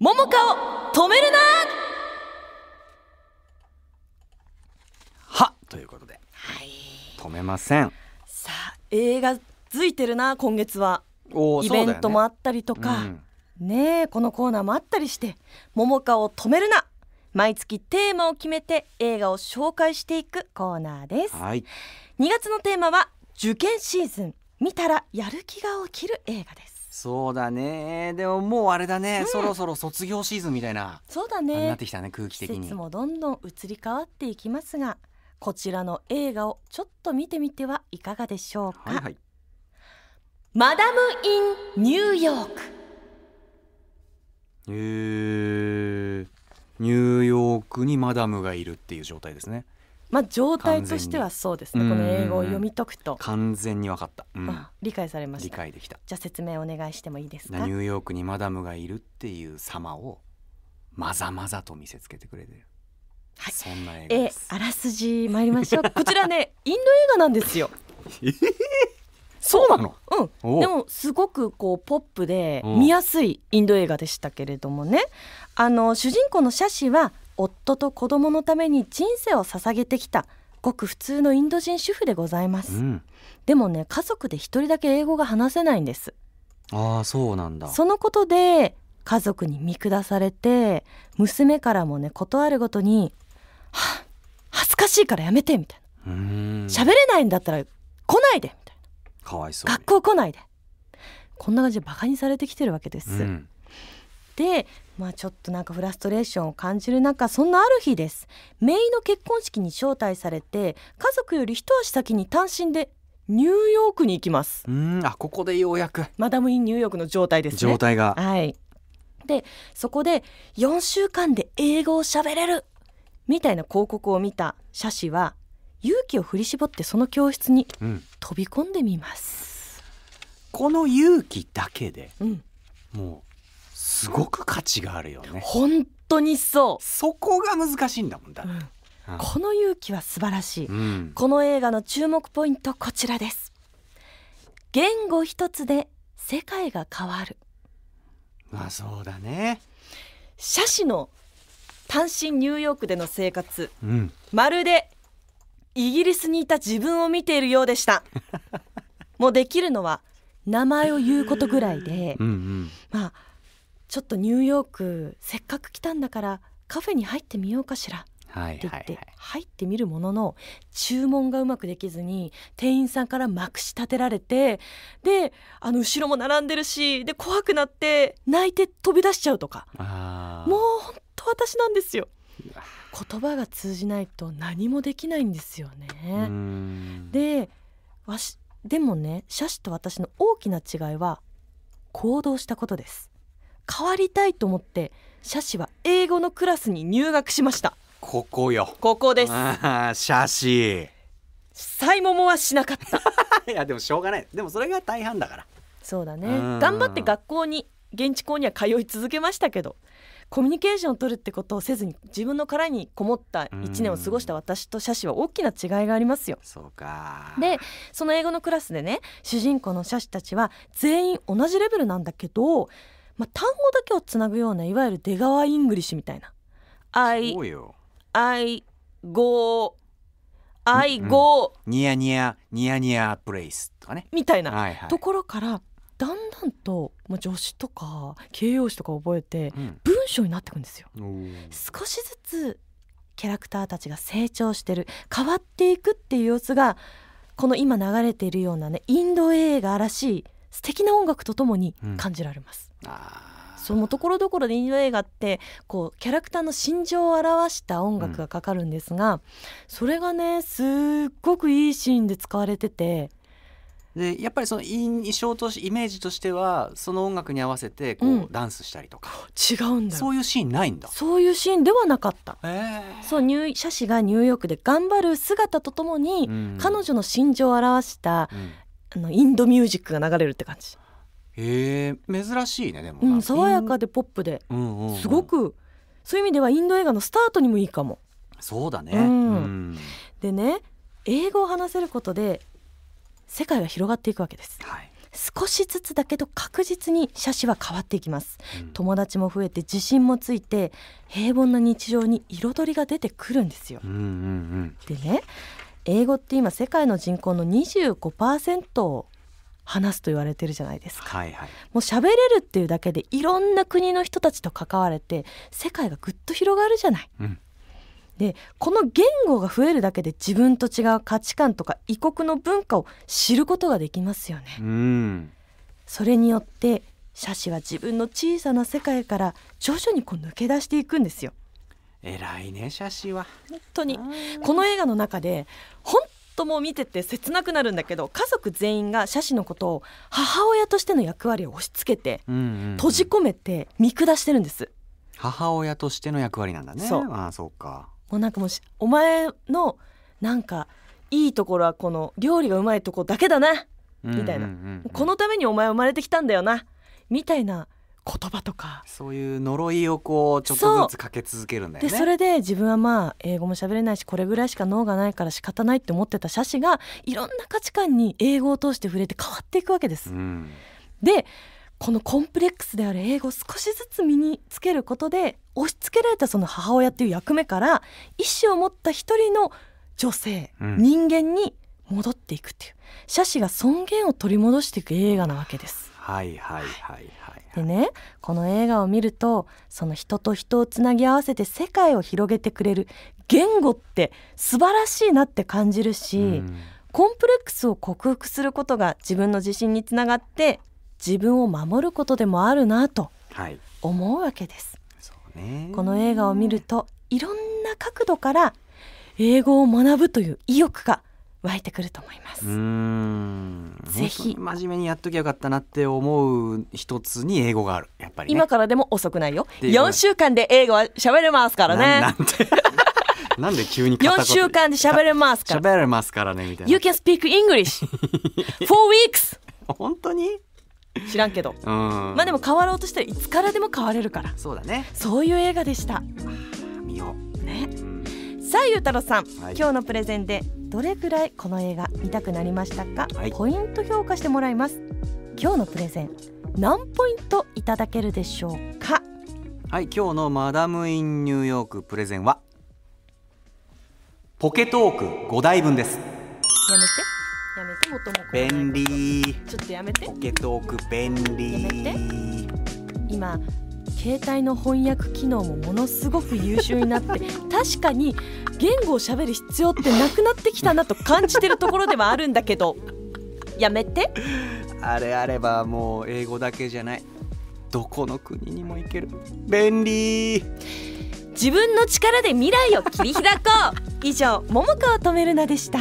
桃花を止めるなはということで、はい、止めませんさあ映画付いてるな今月はおイベントもあったりとか、ね、うん、ねえこのコーナーもあったりして「桃花を止めるな」毎月テーマを決めて映画を紹介していくコーナーです、はい、2月のテーマは受験シーズン見たらやる気が起きる映画ですそうだねでももうあれだね、うん、そろそろ卒業シーズンみたいなそうだねなってきたね空気的に季節もどんどん移り変わっていきますがこちらの映画をちょっと見てみてはいかがでしょうか、はいはい、マダム・イン・ニューヨークへえー、ニューヨークにマダムがいるっていう状態ですねまあ、状態としてはそうですねこの英語を読み解くと完全にわかった、うん、理解されました理解できたじゃあ説明お願いしてもいいですかニューヨークにマダムがいるっていう様をまざまざと見せつけてくれてるはい、そんな映画えあらすじ参りましょう こちらねインド映画なんですよそうなのうんでもすごくこうポップで見やすいインド映画でしたけれどもねあの主人公のシャシは夫と子供のために人生を捧げてきたごく普通のインド人主婦でございます、うん、でもね家族で一人だけ英語が話せないんですああそうなんだそのことで家族に見下されて娘からもね断るごとに「は恥ずかしいからやめて」みたいな「喋れないんだったら来ないで」みたいな「かわいそう学校来ないで」こんな感じでバカにされてきてるわけです、うんでまあちょっとなんかフラストレーションを感じる中そんなある日です姪の結婚式に招待されて家族より一足先に単身でニューヨークに行きますうんあここでようやくマダム・イン・ニューヨークの状態ですね状態がはいでそこで4週間で英語を喋れるみたいな広告を見た写真は勇気を振り絞ってその教室に飛び込んでみます、うん、この勇気だけで、うん、もうすごく価値があるよね本当にそうそこが難しいんだもんだ、うん、この勇気は素晴らしい、うん、この映画の注目ポイントこちらです言語一つで世界が変わるまあそうだね写真の単身ニューヨークでの生活、うん、まるでイギリスにいた自分を見ているようでした もうできるのは名前を言うことぐらいでうん、まあちょっとニューヨークせっかく来たんだからカフェに入ってみようかしら。って言って入ってみるものの注文がうまくできずに店員さんからまくし立てられてであの後ろも並んでるしで怖くなって泣いて飛び出しちゃうとかもう本当私なんですよ。言葉が通じないと何もできないんですよね。でわしでもねシャシと私の大きな違いは行動したことです。変わりたいと思ってシャシは英語のクラスに入学しましたここよここですああシャシ才桃はしなかった いやでもしょうがないでもそれが大半だからそうだね頑張って学校に現地校には通い続けましたけどコミュニケーションを取るってことをせずに自分の殻にこもった1年を過ごした私とシャシは大きな違いがありますよ。そうかでその英語のクラスでね主人公のシャシたちは全員同じレベルなんだけどまあ、単語だけをつなぐようないわゆる出川イングリッシュみたいな「愛愛語愛語、うん、ニヤニヤニヤニヤプレイス」とかねみたいな、はいはい、ところからだんだんと、まあ、助詞とか形容詞とか覚えて文章になっていくんですよ。うん、少しずつキャラクターたちが成長してる変わっていくっていう様子がこの今流れているようなねインド映画らしい素敵な音楽とともに感じられます。うん、そのところどころでインド映画ってこうキャラクターの心情を表した音楽がかかるんですが、うん、それがねすっごくいいシーンで使われててでやっぱりその印象としイメージとしてはその音楽に合わせてこう、うん、ダンスしたりとか違うんだそういうシーンないんだそういうシーンではなかった、えー、そうニュシャがニューヨークで頑張る姿とともに、うん、彼女の心情を表したあのインドミュージックが流れるって感じへ珍しいねでも、うん、爽やかでポップで、うんうんうん、すごくそういう意味ではインド映画のスタートにもいいかもそうだね、うん、でね英語を話せることで世界が広がっていくわけです、はい、少しずつだけど確実に写真は変わっていきます、うん、友達も増えて自信もついて平凡な日常に彩りが出てくるんですよ、うんうんうん、でね英語って今世界の人口の25%を話すと言われてるじゃないですか、はいはい、もう喋れるっていうだけでいろんな国の人たちと関われて世界がぐっと広がるじゃない。うんでこの言語が増えるだけで自分と違う価値観とか異国の文化を知ることができますよね。うんそれによって写真は自分の小さな世界から徐々にこう抜け出していくんですよ。偉いね写真は本当にこの映画の中で本当もう見てて切なくなるんだけど家族全員が写真のことを母親としての役割を押し付けて、うんうんうん、閉じ込めて見下してるんです母親としての役割なんだねそうあそうかもうなんかもしお前のなんかいいところはこの料理がうまいとこだけだなみたいな、うんうんうんうん、このためにお前生まれてきたんだよなみたいな言葉とかそういう呪いをこうちょっとずつかけ続けるんだよねそでそれで自分はまあ英語も喋れないしこれぐらいしか脳がないから仕方ないって思ってた写真がいろんな価値観に英語を通して触れて変わっていくわけです、うん、でこのコンプレックスである英語を少しずつ身につけることで押し付けられたその母親っていう役目から意思を持った一人の女性、うん、人間に戻っていくっていう写真が尊厳を取り戻していく映画なわけですはいはいはい、はいでねこの映画を見るとその人と人をつなぎ合わせて世界を広げてくれる言語って素晴らしいなって感じるし、うん、コンプレックスを克服することが自分の自信につながって自分を守ることでもあるなと思うわけです、はい、この映画を見るといろんな角度から英語を学ぶという意欲が湧いてくると思いますぜひ真面目にやっときゃよかったなって思う一つに英語があるやっぱり、ね、今からでも遅くないよ4週間で英語は喋れますからねなんて なんで急に4週間で喋れますから喋れますからねみたいな You can speak English for weeks 本当に知らんけど、まあでも変わろうとしたらいつからでも変われるからそうだねそういう映画でした見ようね、うんさあゆうたろさん、はい、今日のプレゼンでどれくらいこの映画見たくなりましたか、はい、ポイント評価してもらいます今日のプレゼン何ポイントいただけるでしょうかはい今日のマダムインニューヨークプレゼンはポケトーク5台分ですやめてやめてもとも便利ちょっとやめてポケトーク便利今携帯の翻訳機能もものすごく優秀になって 確かに言語をしゃべる必要ってなくなってきたなと感じてるところではあるんだけどやめてあれあればもう英語だけじゃないどこの国にも行ける便利自分の力で未来を切り開こう以上桃川とめるなでした